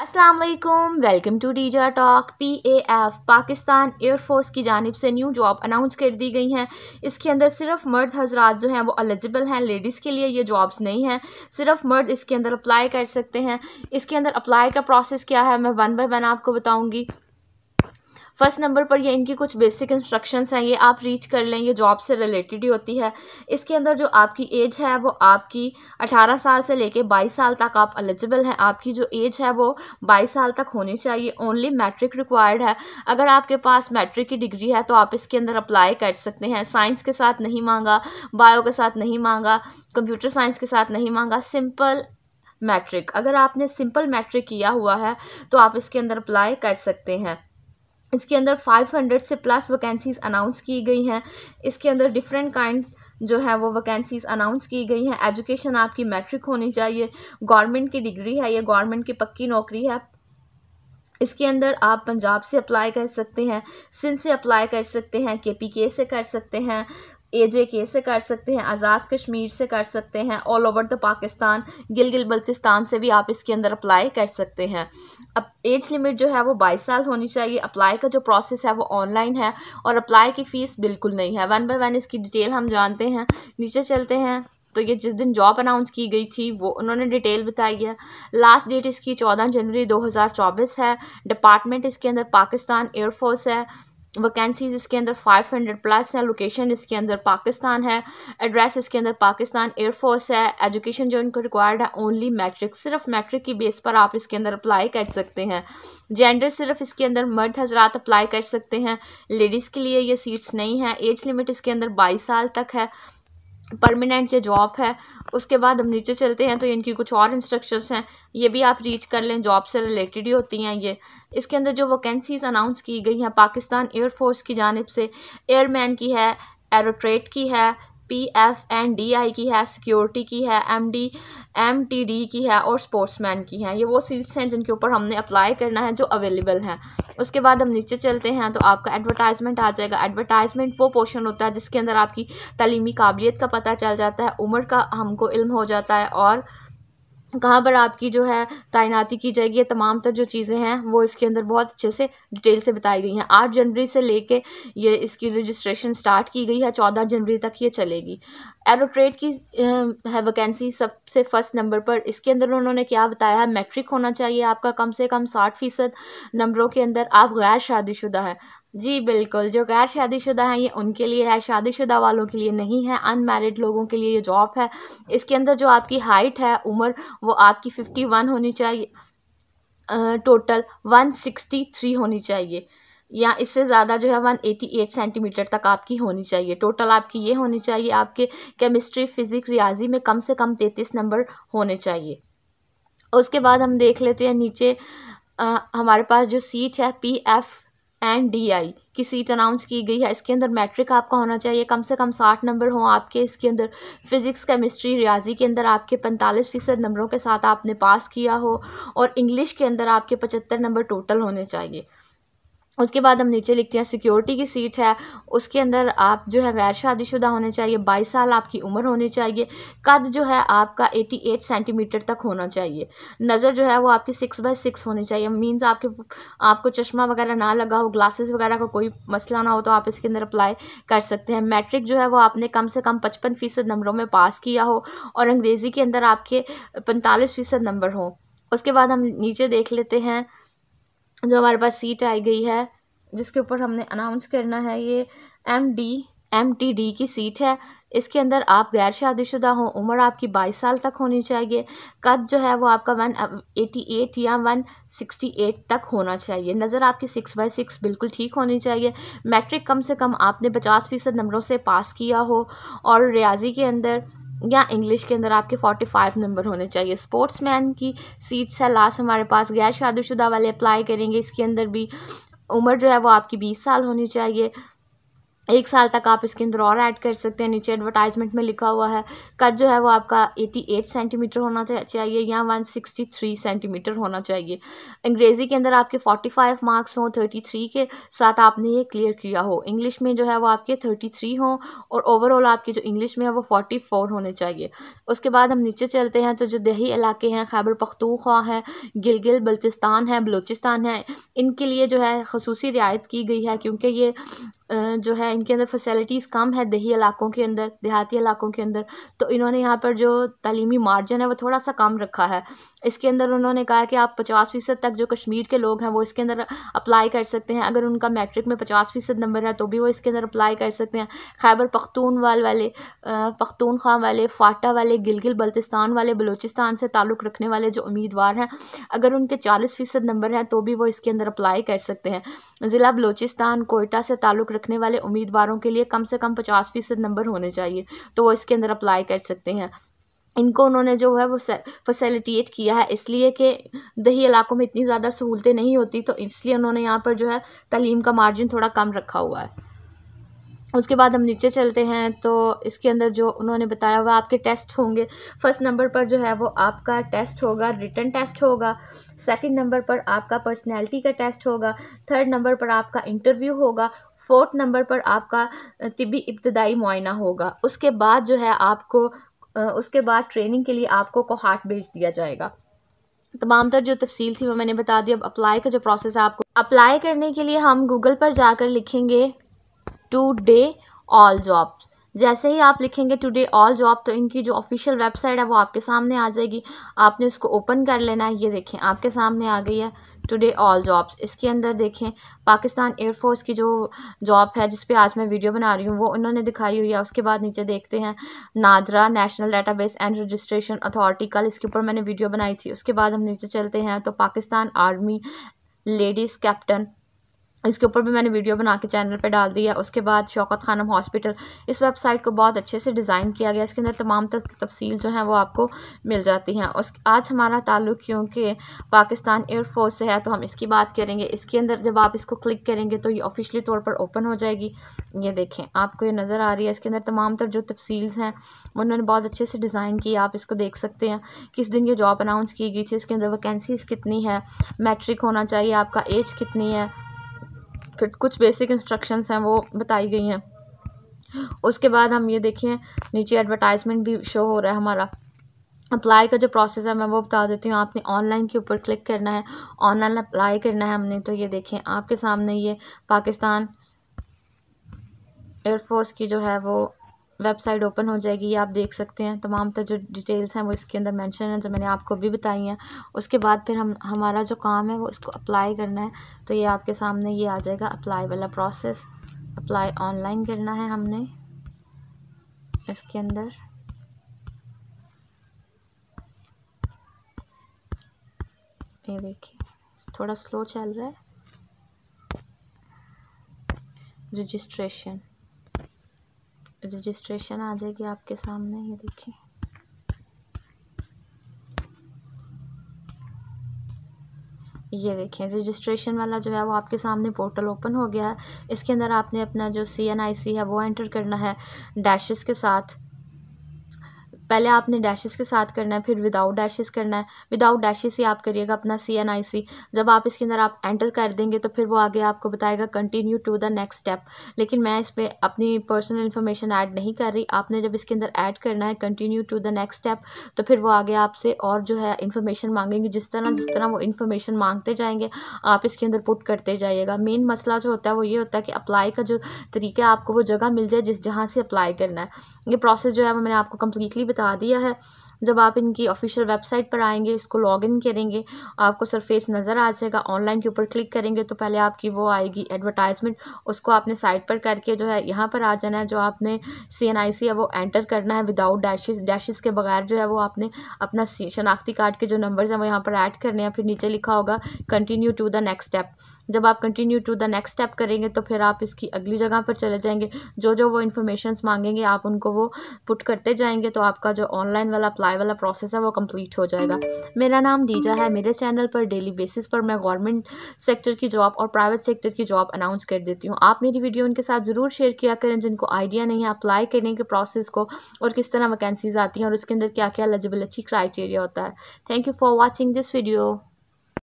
Aslam welcome to deja talk P F Pakistan air force की जानब से न्यू जॉब अनाउंस कर दी गई हैं इसके अंदर सिर्फ मर्द हजरात जो हैं वो एलिजिबल हैं लेडीज़ के लिए ये जॉब्स नहीं हैं सिर्फ मर्द इसके अंदर अप्लाई कर सकते हैं इसके अंदर अप्लाई का प्रोसेस क्या है मैं वन बाय वन आपको बताऊंगी फर्स्ट नंबर पर ये इनकी कुछ बेसिक इंस्ट्रक्शंस हैं ये आप रीच कर लें ये जॉब से रिलेटेड ही होती है इसके अंदर जो आपकी एज है वो आपकी 18 साल से लेके 22 साल तक आप एलिजिबल हैं आपकी जो एज है वो 22 साल तक होनी चाहिए ओनली मैट्रिक रिक्वायर्ड है अगर आपके पास मैट्रिक की डिग्री है तो आप इसके अंदर अप्लाई कर सकते हैं साइंस के साथ नहीं मांगा बायो के साथ नहीं मांगा कंप्यूटर साइंस के साथ नहीं मांगा सिंपल मैट्रिक अगर आपने सिंपल मैट्रिक किया हुआ है तो आप इसके अंदर अप्लाई कर सकते हैं इसके अंदर 500 से प्लस वैकेंसीज़ अनाउंस की गई हैं इसके अंदर डिफरेंट काइंड जो है वो वैकेंसीज़ अनाउंस की गई हैं एजुकेशन आपकी मैट्रिक होनी चाहिए गवर्नमेंट की डिग्री है या गवर्नमेंट की पक्की नौकरी है इसके अंदर आप पंजाब से अप्लाई कर सकते हैं सिंध से अप्लाई कर सकते हैं के पी के से कर सकते हैं एजे के से कर सकते हैं आज़ाद कश्मीर से कर सकते हैं ऑल ओवर द पाकिस्तान गिलगिल बल्तिस्तान से भी आप इसके अंदर अप्लाई कर सकते हैं अब एज लिमिट जो है वो बाईस साल होनी चाहिए अप्लाई का जो प्रोसेस है वो ऑनलाइन है और अप्लाई की फ़ीस बिल्कुल नहीं है वन बाई वन इसकी डिटेल हम जानते हैं नीचे चलते हैं तो ये जिस दिन जॉब अनाउंस की गई थी वो उन्होंने डिटेल बताई है लास्ट डेट इसकी चौदह जनवरी 2024 है डिपार्टमेंट इसके अंदर पाकिस्तान एयरफोर्स है वैकेंसीज इसके अंदर 500 प्लस है लोकेशन इसके अंदर पाकिस्तान है एड्रेस इसके अंदर पाकिस्तान एयरफोर्स है एजुकेशन जो इनको रिक्वायर्ड है ओनली मैट्रिक सिर्फ मैट्रिक की बेस पर आप इसके अंदर अप्लाई कर सकते हैं जेंडर सिर्फ इसके अंदर मर्द हजरात अप्लाई कर सकते हैं लेडीज़ के लिए ये सीट्स नहीं है एज लिमिट इसके अंदर बाईस साल तक है परमानेंट ये जॉब है उसके बाद हम नीचे चलते हैं तो इनकी कुछ और इंस्ट्रक्शंस हैं ये भी आप रीच कर लें जॉब से रिलेटेड ही होती हैं ये इसके अंदर जो वैकेंसीज अनाउंस की गई हैं पाकिस्तान एयरफोर्स की जानब से एयरमैन की है एरोट्रेट की है P F and D I की है सिक्योरिटी की है M D M T D की है और स्पोर्ट्समैन की है ये वो सीट्स हैं जिनके ऊपर हमने अप्लाई करना है जो अवेलेबल हैं उसके बाद हम नीचे चलते हैं तो आपका एडवर्टाइजमेंट आ जाएगा एडवर्टाइजमेंट वो पोर्शन होता है जिसके अंदर आपकी तलीमी काबिलियत का पता चल जाता है उम्र का हमको इल्म हो जाता है और कहाँ पर आपकी जो है तैनाती की जाएगी तमाम तर जो चीज़ें हैं वो इसके अंदर बहुत अच्छे से डिटेल से बताई गई हैं आठ जनवरी से लेके ये इसकी रजिस्ट्रेशन स्टार्ट की गई है चौदह जनवरी तक ये चलेगी एरोट्रेड की है वैकेंसी सबसे फर्स्ट नंबर पर इसके अंदर उन्होंने क्या बताया है मैट्रिक होना चाहिए आपका कम से कम साठ फ़ीसद नंबरों के अंदर आप गैर शादीशुदा है जी बिल्कुल, जो गैर शादीशुदा हैं ये उनके लिए है, शादीशुदा वालों के लिए नहीं है, अनमैरिड लोगों के लिए ये जॉब है। इसके अंदर जो आपकी हाइट है, उम्र वो आपकी 51 होनी चाहिए वन टोटल 163 होनी चाहिए या इससे ज़्यादा जो है 188 सेंटीमीटर तक आपकी होनी चाहिए। टोटल आपकी ये होनी चाहिए, आपके केमिस्ट्री, फिज़िक, रियाज़ी में कम से कम तैंतीस नंबर होने चाहिए। उसके बाद हम देख लेते हैं नीचे आ, हमारे पास जो सीट है पी एफ़ एंड आई की सीट अनाउंस की गई है इसके अंदर मैट्रिक आपका होना चाहिए कम से कम साठ नंबर हों आपके इसके अंदर फिज़िक्स केमिस्ट्री रियाजी के अंदर आपके पैंतालीस फ़ीसद नंबरों के साथ आपने पास किया हो और इंग्लिश के अंदर आपके पचहत्तर नंबर टोटल होने चाहिए उसके बाद हम नीचे लिखते हैं सिक्योरिटी की सीट है उसके अंदर आप जो है गैर शादीशुदा होने चाहिए बाईस साल आपकी उम्र होनी चाहिए कद जो है आपका 88 सेंटीमीटर तक होना चाहिए नज़र जो है वो आपकी सिक्स बाई सिक्स होनी चाहिए मींस आपके आपको चश्मा वगैरह ना लगा हो ग्लासेस वगैरह का को कोई मसला ना हो तो आप इसके अंदर अप्लाई कर सकते हैं मैट्रिक जो है वो आपने कम से कम पचपन फ़ीसद नंबरों में पास किया हो और अंग्रेज़ी के अंदर आपके पैंतालीस फ़ीसद नंबर हों उसके बाद हम नीचे देख लेते हैं जो हमारे पास सीट आई गई है जिसके ऊपर हमने अनाउंस करना है ये M D M T D की सीट है इसके अंदर आप गैर शादीशुदा हो उम्र आपकी बाईस साल तक होनी चाहिए कद जो है वो आपका वन एटी एट या वन सिक्सटी एट तक होना चाहिए नज़र आपकी सिक्स बाई सिक्स बिल्कुल ठीक होनी चाहिए मैट्रिक कम से कम आपने पचास फ़ीसद नंबरों से पास किया हो और रियाजी के अंदर या इंग्लिश के अंदर आपके 45 नंबर होने चाहिए स्पोर्ट्समैन की सीट्स है लास्ट हमारे पास गैर शादीशुदा वाले अप्लाई करेंगे इसके अंदर भी उम्र जो है वो आपकी 20 साल होनी चाहिए एक साल तक आप इसके अंदर और ऐड कर सकते हैं नीचे एडवर्टाइजमेंट में लिखा हुआ है कद जो है वो आपका 88 सेंटीमीटर होना चाहिए या 163 सेंटीमीटर होना चाहिए अंग्रेज़ी के अंदर आपके 45 मार्क्स हों 33 के साथ आपने ये क्लियर किया हो इंग्लिश में जो है वो आपके 33 हों और ओवरऑल आपके जो इंग्लिश में है वो फोर्टी होने चाहिए उसके बाद हम नीचे चलते हैं तो जो दही इलाके हैं खैबर पख्तूखा है गिलगिल बल्चिस्तान है बलूचिस्तान है इनके लिए जो है खसूसी रियायत की गई है क्योंकि ये जो है इनके अंदर फैसिलिटीज़ कम है दही इलाकों के अंदर देहाती इलाकों के अंदर तो इन्होंने यहाँ पर जो तलीमी मार्जन है वो थोड़ा सा कम रखा है इसके अंदर उन्होंने कहा कि आप पचास फ़ीसद तक जो कश्मीर के लोग हैं वो इसके अंदर अप्लाई कर सकते हैं अगर उनका मैट्रिक में पचास फ़ीसद नंबर है तो भी वो इसके अंदर अप्लाई कर सकते हैं खैबर पख्तूनवाल वाले खां वाले फाटा वाले गिलगिल बल्तिस्तान वाले बलूचिस्तान से ताल्लुक़ रखने वाले जो उम्मीदवार हैं अगर उनके चालीस फ़ीसद नंबर हैं तो भी वो इसके अंदर अप्लाई कर सकते हैं ज़िला बलूचिस्तान कोयटा से ताल्लुक़ रखने वाले उम्मीदवारों के लिए कम से कम पचास फीसद नंबर होने चाहिए तो वो इसके अंदर अप्लाई कर सकते हैं इनको उन्होंने जो है वो फैसिलिटेट किया है इसलिए कि दही इलाकों में इतनी ज़्यादा सहूलतें नहीं होती तो इसलिए उन्होंने यहाँ पर जो है तलीम का मार्जिन थोड़ा कम रखा हुआ है उसके बाद हम नीचे चलते हैं तो इसके अंदर जो उन्होंने बताया हुआ आपके टेस्ट होंगे फर्स्ट नंबर पर जो है वो आपका टेस्ट होगा रिटर्न टेस्ट होगा सेकंड नंबर पर आपका पर्सनैलिटी का टेस्ट होगा थर्ड नंबर पर आपका इंटरव्यू होगा फोर्थ नंबर पर आपका तिबी इब्तदाई मुआयना होगा उसके बाद जो है आपको उसके बाद ट्रेनिंग के लिए आपको कोहाट भेज दिया जाएगा तमाम तर जो तफसील थी वो मैंने बता दी अब अप्लाई का जो प्रोसेस है आपको अप्लाई करने के लिए हम गूगल पर जाकर लिखेंगे टू डे ऑल जॉब जैसे ही आप लिखेंगे टुडे ऑल जॉब तो इनकी जो ऑफिशियल वेबसाइट है वो आपके सामने आ जाएगी आपने उसको ओपन कर लेना है ये देखें आपके सामने आ गई है टुडे ऑल जॉब्स इसके अंदर देखें पाकिस्तान एयरफोर्स की जो जॉब है जिस पे आज मैं वीडियो बना रही हूँ वो उन्होंने दिखाई हुई है उसके बाद नीचे देखते हैं NADRA national database and registration authority कल इसके ऊपर मैंने वीडियो बनाई थी उसके बाद हम नीचे चलते हैं तो पाकिस्तान आर्मी लेडीज़ कैप्टन इसके ऊपर भी मैंने वीडियो बना के चैनल पे डाल दिया उसके बाद शौकत खानम हॉस्पिटल इस वेबसाइट को बहुत अच्छे से डिज़ाइन किया गया इसके अंदर तमाम तफसील जो है वो आपको मिल जाती हैं उस आज हमारा ताल्लुक क्योंकि पाकिस्तान एयरफोर्स से है तो हम इसकी बात करेंगे इसके अंदर जब आप इसको क्लिक करेंगे तो ये ऑफिशली तौर पर ओपन हो जाएगी ये देखें आपको ये नज़र आ रही है इसके अंदर तमाम तर जो तफसील्स हैं उन्होंने बहुत अच्छे से डिज़ाइन की आप इसको देख सकते हैं किस दिन ये जॉब अनाउंस की गई थी इसके अंदर वैकेंसीज़ कितनी है मैट्रिक होना चाहिए आपका एज कितनी है फिर कुछ बेसिक इंस्ट्रक्शंस हैं वो बताई गई हैं उसके बाद हम ये देखें नीचे एडवर्टाइजमेंट भी शो हो रहा है हमारा अप्लाई का जो प्रोसेस है मैं वो बता देती हूँ आपने ऑनलाइन के ऊपर क्लिक करना है ऑनलाइन अप्लाई करना है हमने तो ये देखें आपके सामने ये पाकिस्तान एयरफोर्स की जो है वो वेबसाइट ओपन हो जाएगी ये आप देख सकते हैं तमाम तो जो डिटेल्स हैं वो इसके अंदर मेंशन हैं जो मैंने आपको भी बताई हैं उसके बाद फिर हम हमारा जो काम है वो इसको अप्लाई करना है तो ये आपके सामने ये आ जाएगा अप्लाई वाला प्रोसेस अप्लाई ऑनलाइन करना है हमने इसके अंदर ये देखिए थोड़ा स्लो चल रहा है रजिस्ट्रेशन रजिस्ट्रेशन आ जाएगी आपके सामने ये देखिए ये देखें रजिस्ट्रेशन वाला जो है वो आपके सामने पोर्टल ओपन हो गया है इसके अंदर आपने अपना जो सी एन आई सी है वो एंटर करना है डैशेस के साथ पहले आपने डैशेस के साथ करना है फिर विदाउट डैशेस करना है विदाउट डैशेस ही आप करिएगा अपना सी एन आई सी जब आप इसके अंदर आप एंटर कर देंगे तो फिर वो आगे आपको बताएगा continue to the next step लेकिन मैं इस पर अपनी पर्सनल इन्फॉर्मेशन ऐड नहीं कर रही आपने जब इसके अंदर ऐड करना है continue to the next step तो फिर वो आगे आपसे और जो है इन्फॉर्मेशन मांगेंगे जिस तरह जिस तरह वो इन्फॉर्मेशन मांगते जाएंगे आप इसके अंदर पुट करते जाइएगा मेन मसला जो होता है वो ये होता है कि अप्लाई का जो तरीका आपको वो जगह मिल जाए जिस जहाँ से अप्लाई करना है ये प्रोसेस जो है वो मैंने आपको कम्प्लीटली बता दिया है जब आप इनकी ऑफिशियल वेबसाइट पर आएंगे इसको लॉगिन करेंगे आपको सरफेस नज़र आ जाएगा ऑनलाइन के ऊपर क्लिक करेंगे तो पहले आपकी वो आएगी एडवर्टाइजमेंट उसको आपने साइट पर करके जो है यहाँ पर आ जाना है जो आपने सी एन आई सी है वो एंटर करना है विदाउट डैशेज डैशेज के बगैर जो है वो आपने अपना शनाख्ती कार्ड के जो नंबर्स हैं वो यहाँ पर ऐड करने हैं फिर नीचे लिखा होगा continue to the next step जब आप continue to the next step करेंगे तो फिर आप इसकी अगली जगह पर चले जाएंगे जो जो वो इन्फॉर्मेशन मांगेंगे आप उनको वो पुट करते जाएंगे तो आपका जो ऑनलाइन वाला अप्लाई वाला प्रोसेस है वो कंप्लीट हो जाएगा मेरा नाम डीजा है मेरे चैनल पर डेली बेसिस पर मैं गवर्नमेंट सेक्टर की जॉब और प्राइवेट सेक्टर की जॉब अनाउंस कर देती हूँ आप मेरी वीडियो उनके साथ ज़रूर शेयर किया करें जिनको आइडिया नहीं है अप्लाई करने के प्रोसेस को और किस तरह वैकेंसीज आती हैं और उसके अंदर क्या क्या एलिजिबिलिटी क्राइटेरिया होता है thank you for watching this video